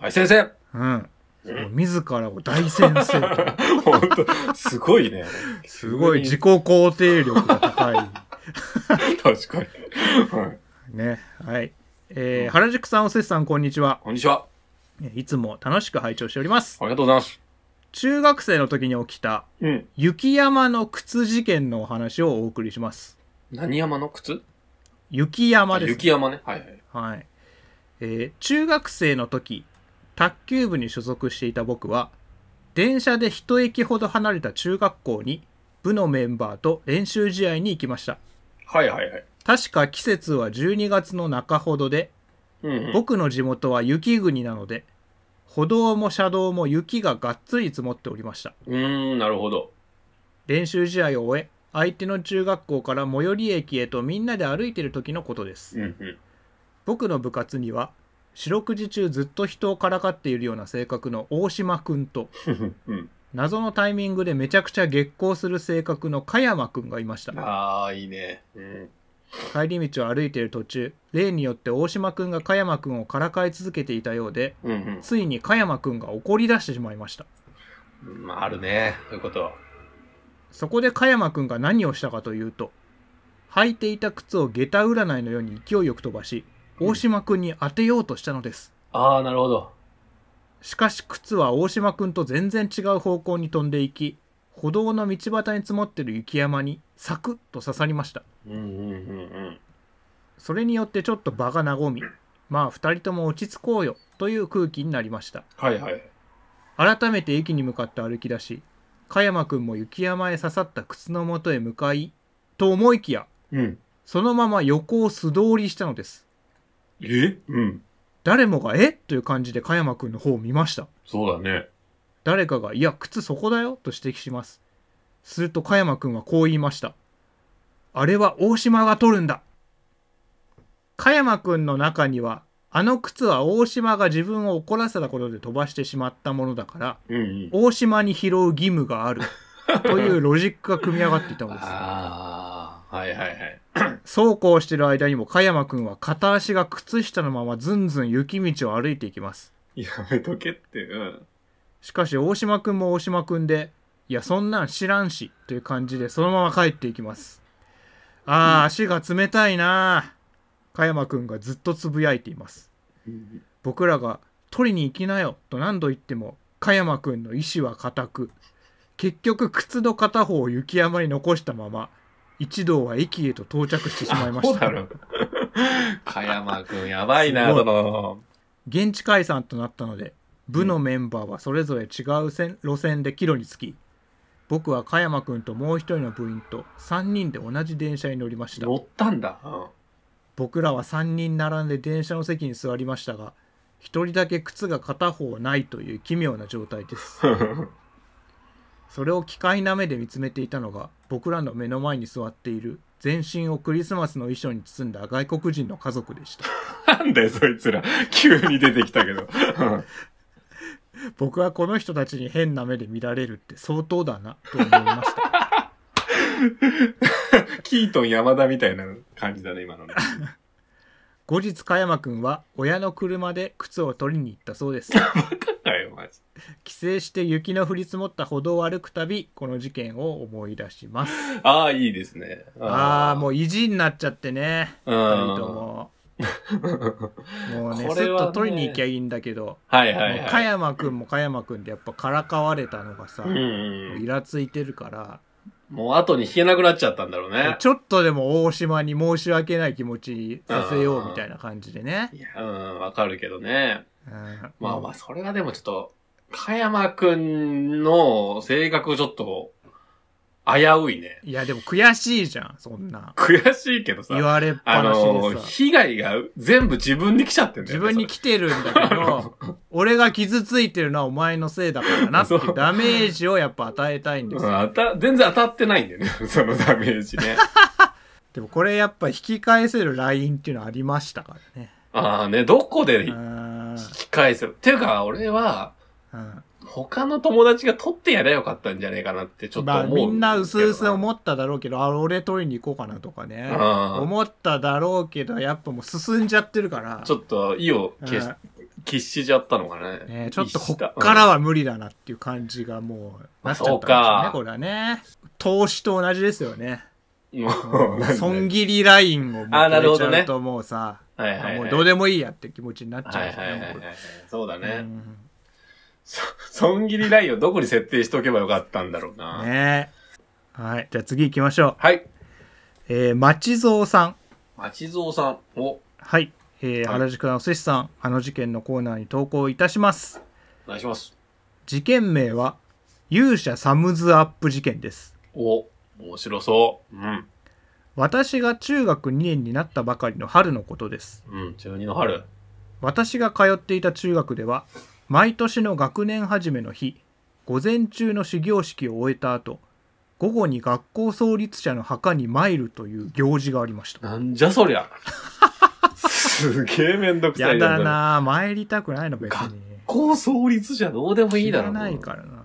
大先生うん。うん、自らを大先生と。本当すごいね。すごい自己肯定力が高い。確かに。はい。ね、はい。えー、原宿さん、おせっさん、こんにちは。こんにちは。いつも楽しく拝聴しております。ありがとうございます。中学生の時に起きた、うん、雪山の靴事件のお話をお送りします。何山の靴雪山です、ね、雪山ね。はい、はい、はい。えー、中学生の時、卓球部に所属していた僕は、電車で一駅ほど離れた中学校に部のメンバーと練習試合に行きました。はいはいはい。確か季節は12月の中ほどで、うんうん、僕の地元は雪国なので、歩道も車道も雪ががっつり積もっておりました。うん、なるほど。練習試合を終え、相手の中学校から最寄り駅へとみんなで歩いてる時のことです。うんうん、僕の部活には、四六時中ずっと人をからかっているような性格の大島くんと、うん謎のタイミングでめちゃくちゃ激高する性格の加山くんがいましたああいいね、うん、帰り道を歩いている途中例によって大島くんが加山くんをからかい続けていたようで、うんうん、ついに加山くんが怒り出してしまいましたまああるねそういうことそこで加山くんが何をしたかというと履いていた靴を下駄占いのように勢いよく飛ばし大島くんに当てようとしたのです、うん、ああなるほどしかし靴は大島くんと全然違う方向に飛んでいき歩道の道端に積もってる雪山にサクッと刺さりました、それによってちょっと場が和みまあ2人とも落ち着こうよという空気になりましたはいはい改めて駅に向かって歩き出し加山くんも雪山へ刺さった靴のもとへ向かいと思いきやうんそのまま横を素通りしたのですえうん誰もが、えという感じで加山くんの方を見ました。そうだね。誰かが、いや、靴そこだよと指摘します。すると加山くんはこう言いました。あれは大島が取るんだ加山くんの中には、あの靴は大島が自分を怒らせたことで飛ばしてしまったものだから、うんうん、大島に拾う義務があるというロジックが組み上がっていたのです。ああ、はいはいはい。そうこうしてる間にも、加山くんは片足が靴下のままずんずん雪道を歩いていきます。やめとけって、うん。しかし、大島くんも大島くんで、いや、そんなん知らんし、という感じで、そのまま帰っていきます。ああ、足が冷たいな加山くんがずっとつぶやいています。僕らが、取りに行きなよ、と何度言っても、加山くんの意志は固く、結局、靴の片方を雪山に残したまま、一同は駅へと到着してしまいました。加山くんやばいな、その。現地解散となったので、部のメンバーはそれぞれ違う線路線で帰路につき、僕は加山くんともう一人の部員と3人で同じ電車に乗りました。乗ったんだ。うん、僕らは3人並んで電車の席に座りましたが、一人だけ靴が片方ないという奇妙な状態です。それを奇怪な目で見つめていたのが僕らの目の前に座っている全身をクリスマスの衣装に包んだ外国人の家族でしたなんだよそいつら 急に出てきたけど 僕はこの人たちに変な目で見られるって相当だなと思いました キートン山田みたいな感じだね今のね後日加山君は親の車で靴を取りに行ったそうですマジ帰省して雪の降り積もった歩道を歩くたびこの事件を思い出しますああいいですねああもう意地になっちゃってね2人とももうね、ねット取りに行きゃいいんだけど、はいはいはい、加山君も加山君でやっぱからかわれたのがさ、うんうん、イラついてるから、もう後に引けなくなっちゃったんだろうね。ちょっとでも大島に申し訳ない気持ちさせようみたいな感じでね。いや、うん、わかるけどね。まあまあ、それはでもちょっと、加山くんの性格ちょっと、危ういね。いや、でも悔しいじゃん、そんな。悔しいけどさ。言われっぱなしでさ。あの被害が全部自分に来ちゃってんだよ、ね、自分に来てるんだけど、俺が傷ついてるのはお前のせいだからなってダメージをやっぱ与えたいんですよ、全然当たってないんだよね、そのダメージね。でもこれやっぱ引き返せるラインっていうのありましたからね。ああね、どこで引き返せっていうか、俺は、うん他の友達が取ってやればよかったんじゃねえかなってちょっと思う、まあ、みんな薄々思っただろうけどあ俺取りに行こうかなとかね思っただろうけどやっぱもう進んじゃってるからちょっと意を決し,、うん、決しちゃったのかねねちょっとこっからは無理だなっていう感じがもうなっちゃったんですよね、これはね投資と同じですよね 損切りラインをもう超えちゃうともうさ、はいはいはい、もうどうでもいいやって気持ちになっちゃう、ねはいはいはいはい、そうだね。うん損切りラインをどこに設定しておけばよかったんだろうな。ねはい。じゃあ次行きましょう。はい。えー、町蔵さん。町蔵さん。お。はい。えー、はい、原宿のお寿司さん、あの事件のコーナーに投稿いたします。お願いします。事件名は、勇者サムズアップ事件です。お、面白そう。うん。私が中学2年になったばかりの春のことですうん、中の春。私が通っていた中学では毎年の学年始めの日午前中の始業式を終えた後午後に学校創立者の墓に参るという行事がありましたなんじゃそりゃ。すげえめんどくさやだ。な参りたくないの別に学校創立じゃどうでもいいだろ。知らないからな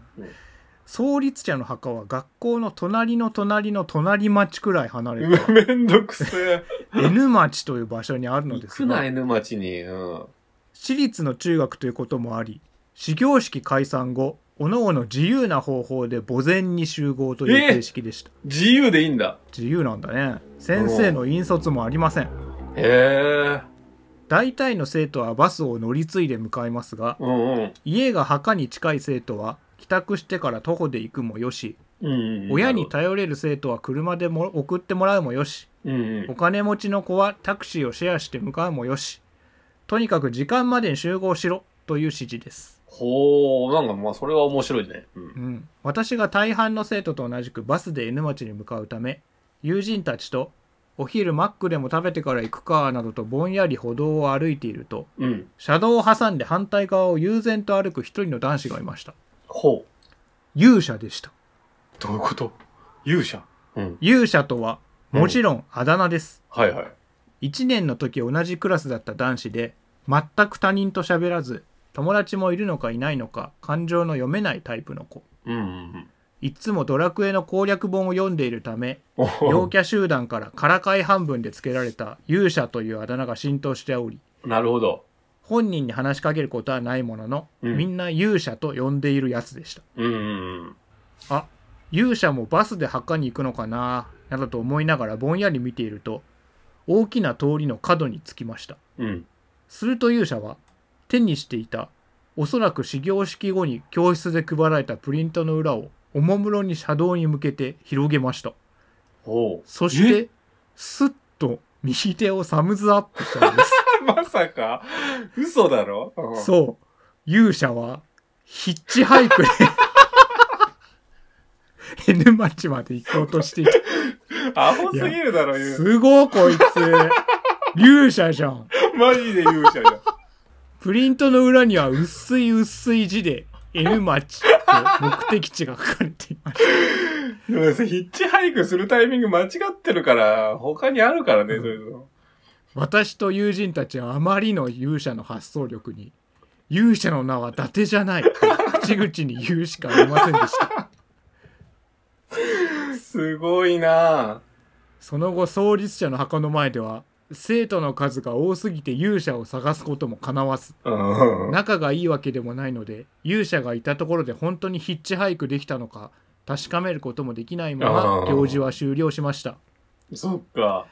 創立者の墓は学校の隣の隣の隣町くらい離れた めんどくせえ N 町という場所にあるのですが行くな N 町に、うん、私立の中学ということもあり始業式解散後おのおの自由な方法で墓前に集合という形式でした、えー、自由でいいんだ自由なんだね先生の引率もありませんへえ大体の生徒はバスを乗り継いで向かいますが、うんうん、家が墓に近い生徒は帰宅してから徒歩で行くもよし、うん親に頼れる生徒は車でも送ってもらうもよし、うんお金持ちの子はタクシーをシェアして向かうもよしとにかく時間までに集合しろという指示です、ほう、なんかまあそれは面白いね。うん。うん、私が大半の生徒と同じくバスで N 町に向かうため友人たちと「お昼マックでも食べてから行くか」などとぼんやり歩道を歩いているとうん。車道を挟んで反対側を悠然と歩く一人の男子がいましたほう。勇者でした。どういうこと勇者。うん。勇者とは、もちろんあだ名です。はいはい。1年の時同じクラスだった男子で、全く他人と喋らず、友達もいるのかいないのか、感情の読めないタイプの子。うんうんうん。いつもドラクエの攻略本を読んでいるため、陽キャ集団からからかい半分で付けられた勇者というあだ名が浸透しており、なるほど。本人に話しかけることはないものの、うん、みんな勇者と呼んでいるやつでした、うんうんうん、あ勇者もバスで墓に行くのかななどと思いながらぼんやり見ていると大きな通りの角に着きました、うん、すると勇者は手にしていたおそらく始業式後に教室で配られたプリントの裏をおもむろに車道に向けて広げましたそしてスッと右手をサムズアップしたんですまさか嘘だろ、そう。勇者は、ヒッチハイクで N 町まで行こうとしていた。アホすぎるだろ、すごい、こいつ。勇者じゃん。マジで勇者じゃん。プリントの裏には薄い薄い字で N 町と目的地が書かれていました。でもさ、ヒッチハイクするタイミング間違ってるから、他にあるからね、うん、そういうの。私と友人たちはあまりの勇者の発想力に勇者の名は伊達じゃない口々に言うしかありませんでしたすごいなその後創立者の墓の前では生徒の数が多すぎて勇者を探すこともかなわず仲がいいわけでもないので勇者がいたところで本当にヒッチハイクできたのか確かめることもできないまま行事は終了しましたそっか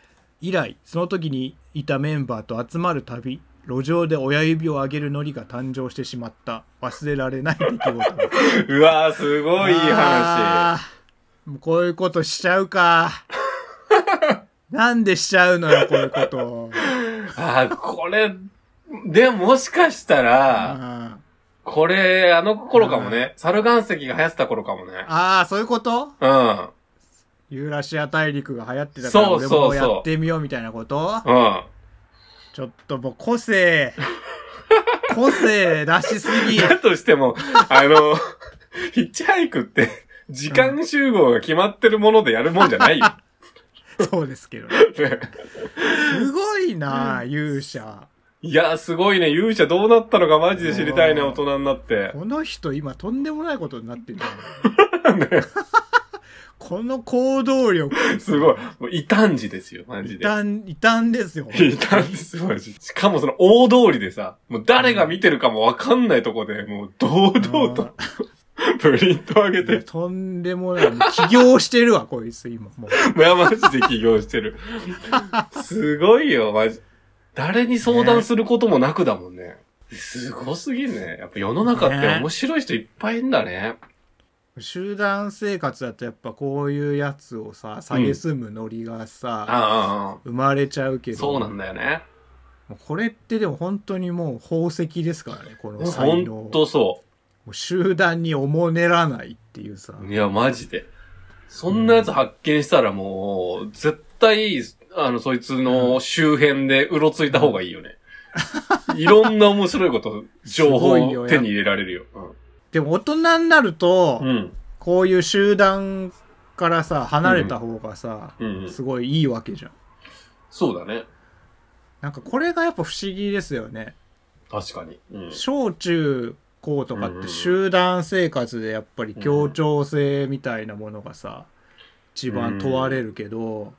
以来その時にいたメンバーと集まるたび路上で親指を上げるノリが誕生してしまった忘れられない出来事 うわーすごいいい話もうこういうことしちゃうかなんでしちゃうのよこういうことあこれでもしかしたらこれあの頃かもね、猿岩石が流行ってた頃かもねああそういうことうんユーラシア大陸が流行ってたから俺もやってみようみたいなことうん。ちょっともう個性 個性出しすぎだとしても、あの、ヒッチハイクって、時間集合が決まってるものでやるもんじゃないよ。そうですけどねすごいな勇者いや、すごいね。勇者どうなったのかマジで知りたいね、大人になって。この人今とんでもないことになってる この行動力。すごい。もう異端児ですよ、マジで。異端、異端ですよ。異端ですマジ。しかもその大通りでさ、もう誰が見てるかもわかんないとこで、もう堂々と、プリント上げて。とんでもない。起業してるわ、こいつ今。もう。いや、マジで起業してる。すごいよ、マジ。誰に相談することもなくだもんね。ねすごすぎね。やっぱ世の中って面白い人いっぱいいるんだね。ね集団生活だとやっぱこういうやつをさ蔑むノリがさ、うん、生まれちゃうけどそうなんだよねこれってでも本当にもう宝石ですからねこの才能本当そう集団におもねらないっていうさいやマジでそんなやつ発見したらもう、うん、絶対あのそいつの周辺でうろついた方がいいよね、うん、いろんな面白いこと情報を手に入れられるよ、うんでも大人になると、うん、こういう集団からさ離れた方がさ、うんすごいいいわけじゃんそうだねなんかこれがやっぱ不思議ですよね確かに、小中高とかって集団生活でやっぱり協調性みたいなものがさ、一番問われるけど、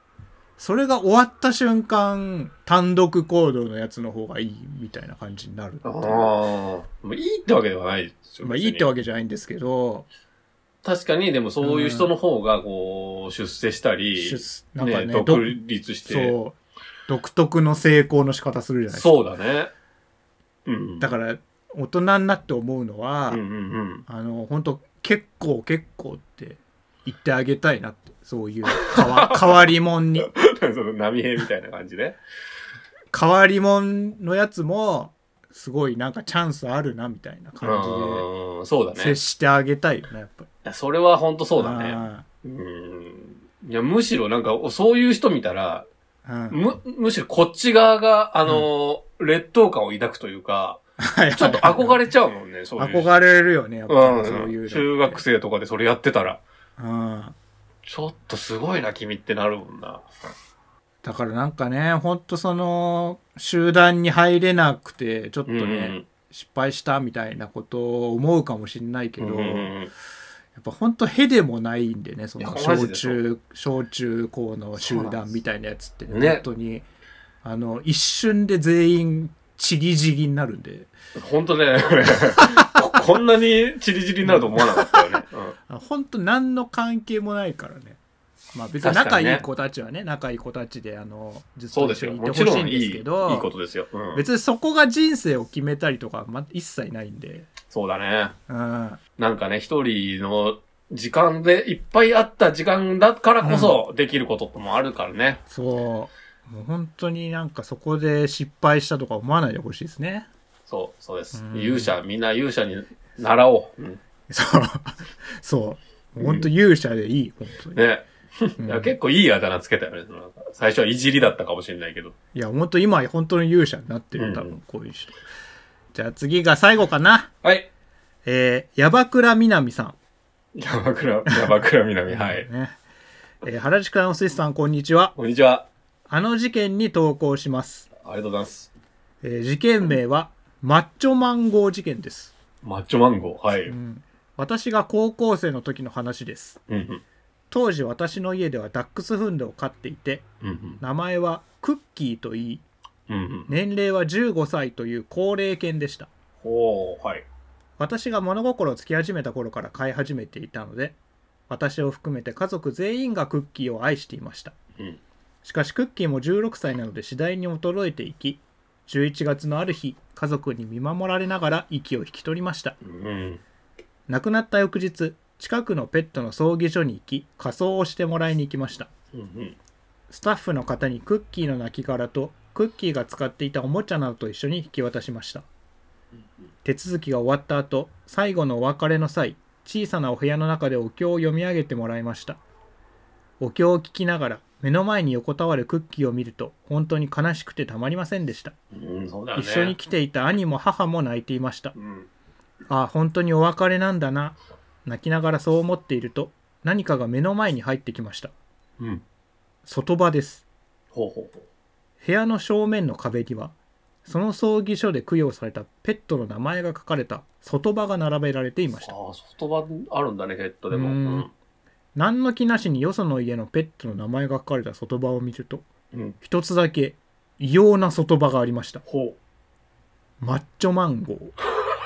それが終わった瞬間、単独行動のやつの方がいいみたいな感じになるああ。まあ、いいってわけではないですよまあ、いいってわけじゃないんですけど。確かに、でもそういう人の方が、こう、出世したり、うん、なんかね、ね独立して。そう。独特の成功の仕方するじゃないですか。そうだね。うん。だから、大人になって思うのは、うんうんうん、あの、本当結構結構って、行ってあげたいなって。そういう変わ、変わりもんに。その波平みたいな感じで、変わりもんのやつも、すごいなんかチャンスあるなみたいな感じで。そうだね。接してあげたいよね、やっぱり。いや、それは本当そうだね。うん。いや、むしろなんか、そういう人見たら、うん、む、むしろこっち側が、あの、うん、劣等感を抱くというか、ちょっと憧れちゃうもんね、そういう。憧れるよね、やっぱり、そういう、中学生とかでそれやってたら。うん。ちょっとすごいな、君ってなるもんな。だからなんかね、ほんとその、集団に入れなくて、ちょっとね、うんうん、失敗したみたいなことを思うかもしれないけど、うんうんうん、やっぱほんとへでもないんでね、その小中、小中高の集団みたいなやつってね、ね本当に、あの、一瞬で全員、ちりじりになるんで。ほんとね、こんなにチリチリになると思わなかったよね。うん、本当何の関係もないからね。まあ別に仲いい子たちはね、仲いい子たちで、あの、ずっと一緒にいてほしいんですけど、いいいいことですよ、うん、別にそこが人生を決めたりとか、ま、一切ないんで。そうだね。うん。なんかね、一人の時間で、いっぱいあった時間だからこそできることもあるからね。うん、そう。もう本当になんかそこで失敗したとか思わないでほしいですね。そう、そうです。勇者、みんな勇者に習おう。そう。そう。本当勇者でいい、本当に。ね。いや結構いいあだ名つけたよね。最初はいじりだったかもしれないけど。いや、本当今、本当に勇者になってる、多分、こういう人。じゃあ次が最後かな。はい。えー、ヤバクラミナミさん。ヤバクラミナミ、はい。えー、原宿アナウンスさん、こんにちは。こんにちは。あの事件に投稿します。ありがとうございます。えー事件名は、マッチョマンゴー事件です。マッチョマンゴーはい、うん、私が高校生の時の話です。うんうん当時私の家ではダックスフンドを飼っていて、うんうん、名前はクッキーといい、うんうん、年齢は15歳という高齢犬でした、はい、私が物心つき始めた頃から飼い始めていたので私を含めて家族全員がクッキーを愛していました、うん、しかしクッキーも16歳なので次第に衰えていき11月のある日家族に見守られながら息を引き取りました、うん、亡くなった翌日近くのペットの葬儀所に行き仮装をしてもらいに行きました、うん、スタッフの方にクッキーの亡骸とクッキーが使っていたおもちゃなどと一緒に引き渡しました手続きが終わった後最後のお別れの際小さなお部屋の中でお経を読み上げてもらいましたお経を聞きながら目の前に横たわるクッキーを見ると本当に悲しくてたまりませんでした、うんね、一緒に来ていた兄も母も泣いていました、うん、ああ本当にお別れなんだな泣きながらそう思っていると何かが目の前に入ってきました、うん、外場ですほうほうほう部屋の正面の壁にはその葬儀所で供養されたペットの名前が書かれた外場が並べられていましたあ外場あるんだねペットでも、うん何の気なしによその家のペットの名前が書かれた外場を見ると、うん一つだけ異様な外場がありましたほう。マッチョマンゴー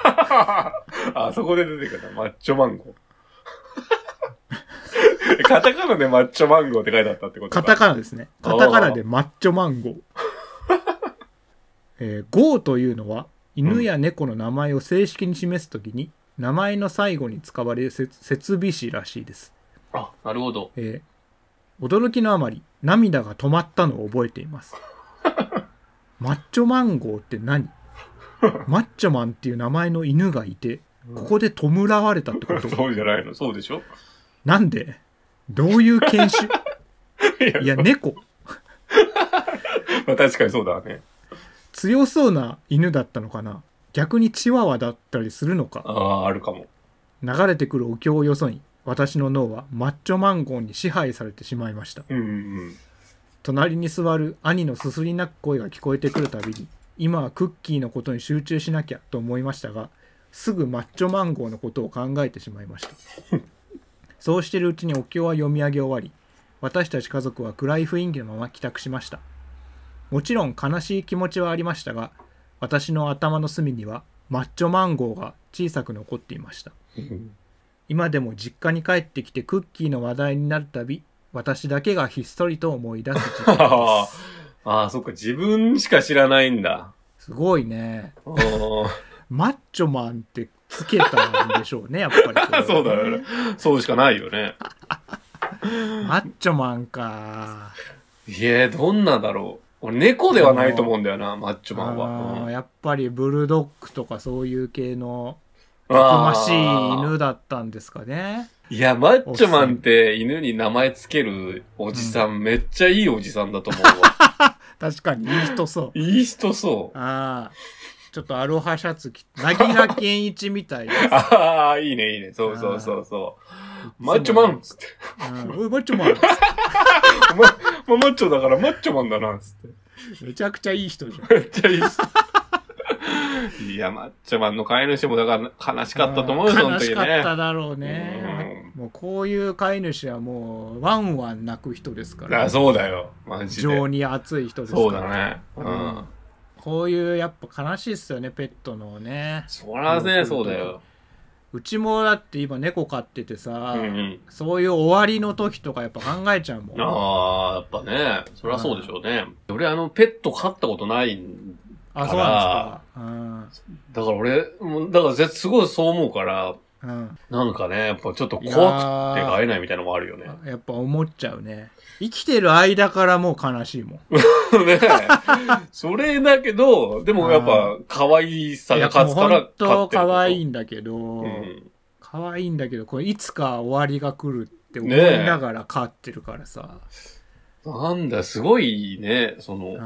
あそこで出てくるマッチョマンゴー。カタカナでマッチョマンゴーって書いてあったってことかカタカナですねカタカナでマッチョマンゴー えーゴーというのは犬や猫の名前を正式に示すときに、名前の最後に使われる設設備詞らしいですあ、なるほど。えー驚きのあまり涙が止まったのを覚えています マッチョマンゴーって何 マッチョマンっていう名前の犬がいてここで弔われたってことそうじゃないのそうでしょなんでどういう犬種 いやいや猫まあ確かにそうだね。強そうな犬だったのかな逆にチワワだったりするのかああ、あるかも。流れてくるお経をよそに私の脳はマッチョマンゴーに支配されてしまいました、うんうんうん、隣に座る兄のすすり泣く声が聞こえてくるたびに今はクッキーのことに集中しなきゃと思いましたがすぐマッチョマンゴーのことを考えてしまいました そうしているうちにお経は読み上げ終わり私たち家族は暗い雰囲気のまま帰宅しましたもちろん悲しい気持ちはありましたが私の頭の隅にはマッチョマンゴーが小さく残っていました今でも実家に帰ってきてクッキーの話題になるたび、私だけがひっそりと思い出す時期です。ああ、そっか、自分しか知らないんだ。すごいね。マッチョマンってつけたんでしょうね、やっぱりそ、ね。そうだよね。そうしかないよね。マッチョマンか。いえ、どんなだろう。俺猫ではないと思うんだよな、マッチョマンは。やっぱりブルドッグとかそういう系のましい犬だったんですかね。いや、マッチョマンって犬に名前つけるおじさん、うん、めっちゃいいおじさんだと思うわ。確かに、いい人そう。いい人そう。ああ。ちょっとアロハシャツ着て、なぎら健一みたい ああ、いいね、いいね。そうそうそうそう。マッチョマンつって。おい、マッチョマン ま、マッチョだからマッチョマンだな、つって。めちゃくちゃいい人じゃん。めっちゃいい人。いや、マッチョマンの飼い主もだから悲しかったと思うよ、その時ね。悲しかっただろうね。うもうこういう飼い主はもう、ワンワン泣く人ですから、ね。そうだよ、マジで。に熱い人ですから、ね。そうだね。うん。こういう、やっぱ悲しいっすよね、ペットのね。そらね、そうだよ。うちもだって今猫飼っててさ、うんうん、そういう終わりの時とかやっぱ考えちゃうもん。ああ、やっぱね、そりゃそうでしょうね。俺あのペット飼ったことないんあ、そうなんですか。うん、だから俺、だからすごいそう思うから、うん、なんかね、やっぱちょっと怖くて会えないみたいなのもあるよねや。やっぱ思っちゃうね。生きてる間からもう悲しいもん。ねそれだけど、でもやっぱ可愛さが勝つから勝ってる。本当可愛いんだけど、うん、可愛いんだけど、これいつか終わりが来るって思いながら勝ってるからさ。ねなんだ、すごいね、その、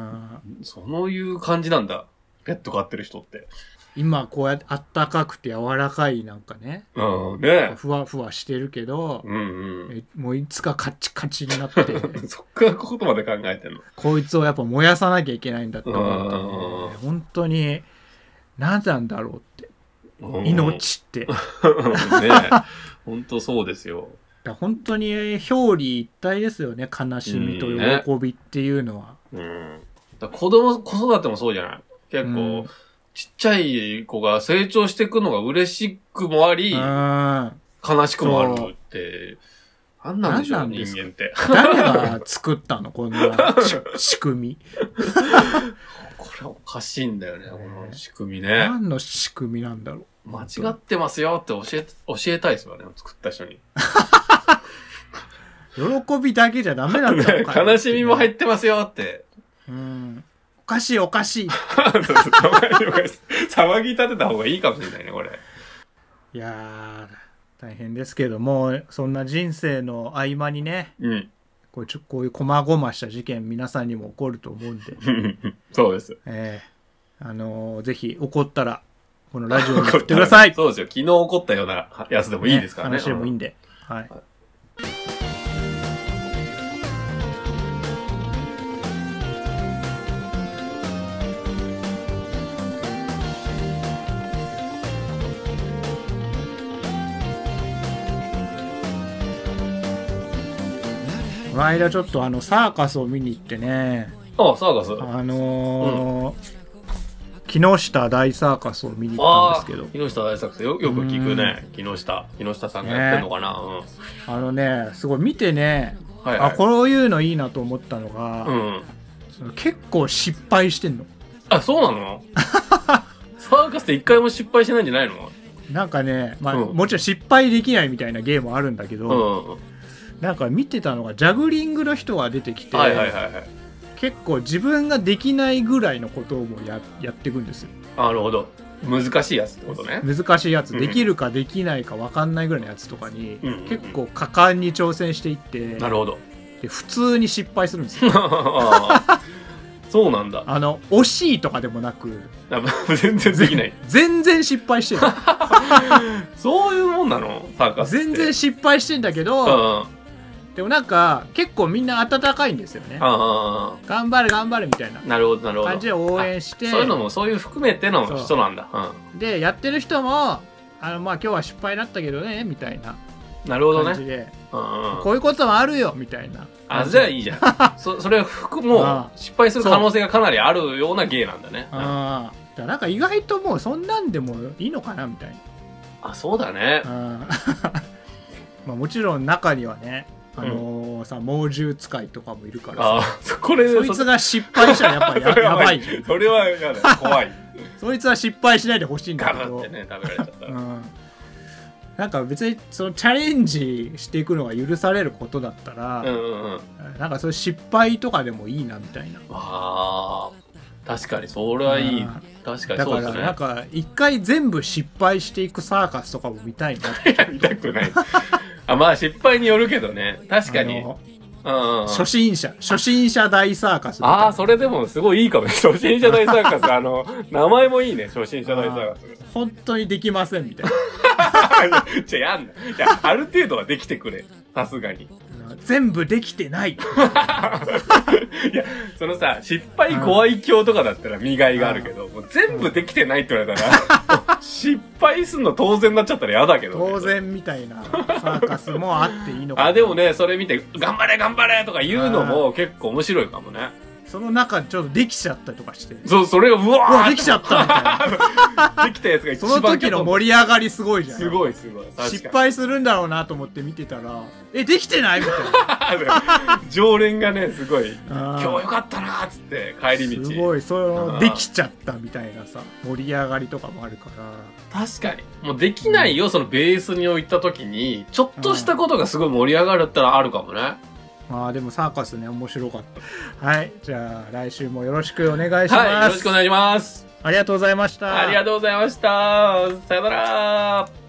そういう感じなんだ。ペット飼ってる人って。今、こうやって、あったかくて柔らかいなんかね。うん、ね。ふわふわしてるけど、うんうん、もういつかカチカチになって。そっからこことまで考えてんの。こいつをやっぱ燃やさなきゃいけないんだって思ったね。本当に、なんなんだろうって。命って。ね本当そうですよ。だ本当に表裏一体ですよね悲しみと喜びっていうのは、うん、ねうん、子供子育てもそうじゃない結構、うん、ちっちゃい子が成長していくのが嬉しくもあり、うん、悲しくもあるって何なんでしょう人間って。誰が作ったのこんな 仕組み。これおかしいんだよね、この仕組みね。何の仕組みなんだろう。間違ってますよって教え、教えたいですよね、作った人に。喜びだけじゃダメなんだよ、悲しみも入ってますよって。うん。おかしいおかしい。そ う騒ぎ立てた方がいいかもしれないね、これ。いやー、大変ですけども、そんな人生の合間にね、うん。こうちょこういうごました事件皆さんにも起こると思うんで、そうです。えーあのーぜひ起こったら、このラジオに送ってください。そうですよ。昨日起こったようなやつでもいいですからね。ね話でもいいんで。はい。この間ちょっとあのサーカスを見に行ってねああサーカスあのーうん、木下大サーカスを見に行ったんですけど木下大サーカスよよく聞くね、うん、木下木下さんがやってんのかな、ねうん、あのねすごい見てね、はいはい、あこういうのいいなと思ったのが、うん、結構失敗してんのあそうなの サーカスって一回も失敗してないんじゃないのなんかね、まあもちろん失敗できないみたいなゲームあるんだけど、なんか見てたのがジャグリングの人が出てきて、はいはいはいはい、結構自分ができないぐらいのことをもややっていくんですよなるほど難しいやつってことね難しいやつ、できるかできないか分かんないぐらいのやつとかに、うん、結構果敢に挑戦していってなるほどで普通に失敗するんですよ そうなんだあの惜しいとかでもなく全然できない 全然失敗してる そういうもんなのサーカス全然失敗してんだけど、うんでもなんか結構みんな温かいんですよねああ頑張れ頑張れみたいななるほどなるほど感じで応援してそういうのもそういう含めての人なんだ、うん、でやってる人もあのまあ今日は失敗だったけどねみたいななるほどね、うんうん、こういうこともあるよみたいなあじゃあいいじゃんそそれもう 失敗する可能性がかなりあるような芸なんだねうん、だなんか意外ともうそんなんでもいいのかなみたいなあそうだね、うん まあ、もちろん中にはねあのーさ猛獣使いとかもいるからさこれそいつが失敗したらやっぱりや やばいじゃんそれは怖い そいつは失敗しないでほしいんだけど、らうん、なんか別にそのチャレンジしていくのが許されることだったら、うんうんなんかそう失敗とかでもいいなみたいなあ確かにそれはいい確かにだそかうでらなんか一回全部失敗していくサーカスとかも見たいなって 見たくないあまあ失敗によるけどね確かに、うんうん、初心者初心者大サーカスああそれでもすごいいいかも初心者大サーカス あの名前もいいね初心者大サーカス本当にできませんみたいなじゃ やんなじゃある程度はできてくれさすがにな全部できてない いやそのさ失敗怖い教とかだったら見がいがあるけど、もう全部できてないって言われたら、失敗すんの当然になっちゃったら嫌だけど、ね、当然みたいなサーカスもあっていいのかなあでもねそれ見て「頑張れ頑張れ!」とか言うのも結構面白いかもねその中ちょっとできちゃったりとかしてそうそれがうわうわできちゃったたできたやつが一その時の盛り上がりすごいじゃんすごいすごい失敗するんだろうなと思って見てたらえできてないみたい 常連がねすごい今日よかったなーっつって帰り道すごいそのできちゃったみたいなさ盛り上がりとかもあるから確かにもうできないよそのベースに置いた時にちょっとしたことがすごい盛り上がるったらあるかもねああでもサーカスね面白かったはいじゃあ来週もよろしくお願いします、はい、よろしくお願いしますありがとうございましたありがとうございましたさよなら